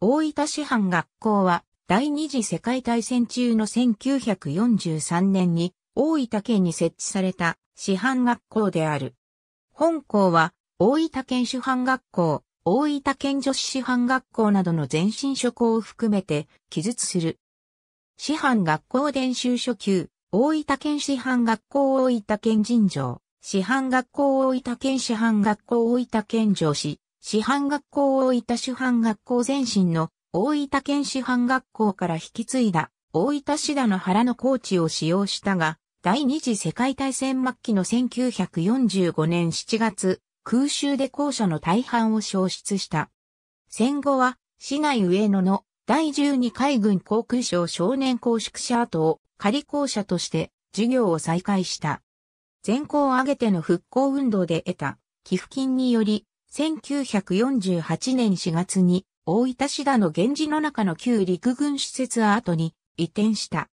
大分市販学校は第二次世界大戦中の1943年に大分県に設置された市販学校である。本校は大分県市販学校、大分県女子市販学校などの前身諸校を含めて記述する。市販学校伝習初級、大分県市販学校大分県尋常、市販学校大分県市販学校大分県女子。師範学校大分師範学校前身の大分県師範学校から引き継いだ大分市田の原の高チを使用したが、第二次世界大戦末期の1945年7月、空襲で校舎の大半を消失した。戦後は、市内上野の第12海軍航空省少年校宿舎跡を仮校舎として授業を再開した。全校を挙げての復興運動で得た寄付金により1948年4月に大分市田の源氏の中の旧陸軍施設アートに移転した。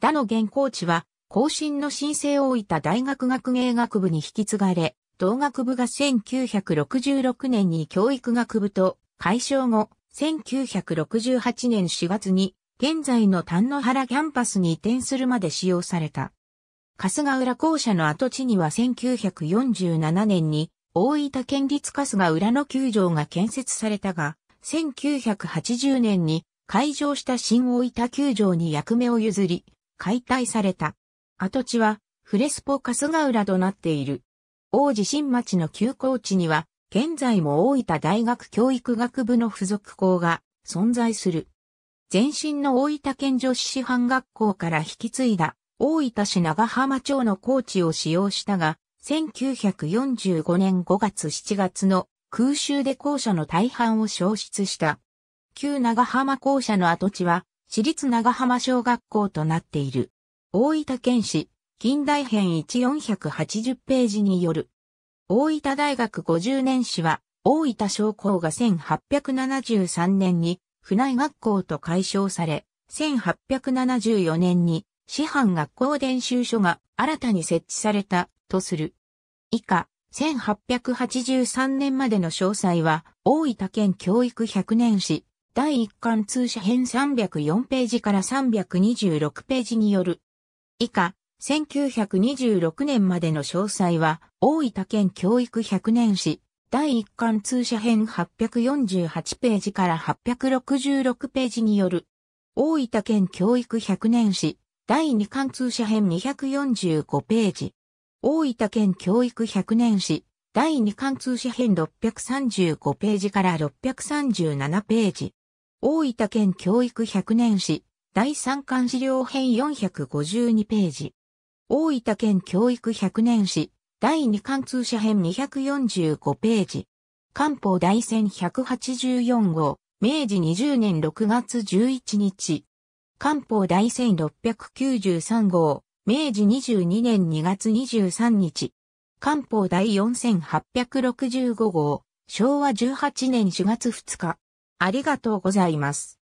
田の現行地は、更新の申請を置いた大学学芸学部に引き継がれ、同学部が1966年に教育学部と解消後、1968年4月に現在の丹野原キャンパスに移転するまで使用された。春日浦校舎の跡地には1947年に大分県立春日浦野球場が建設されたが、1980年に開場した新大分球場に役目を譲り、解体された。跡地は、フレスポ春日浦となっている。王子新町の休校地には、現在も大分大学教育学部の附属校が存在する。前身の大分県女子師範学校から引き継いだ大分市長浜町の校地を使用したが、1945年5月7月の空襲で校舎の大半を消失した。旧長浜校舎の跡地は、私立長浜小学校となっている。大分県市、近代編1480ページによる。大分大学50年史は、大分商工が1873年に、船井学校と解消され、1874年に、師範学校伝習所が新たに設置された、とする。以下、1883年までの詳細は、大分県教育100年史、第1巻通社編304ページから326ページによる。以下、1926年までの詳細は、大分県教育100年史、第1巻通社編848ページから866ページによる。大分県教育100年史、第2巻通社編245ページ。大分県教育100年史、第2巻通史編635ページから637ページ。大分県教育100年史、第3巻資料編452ページ。大分県教育100年史、第2巻通史編245ページ。官報大戦184号、明治20年6月11日。官報大戦693号、明治22年2月23日、官報第4865号、昭和18年4月2日。ありがとうございます。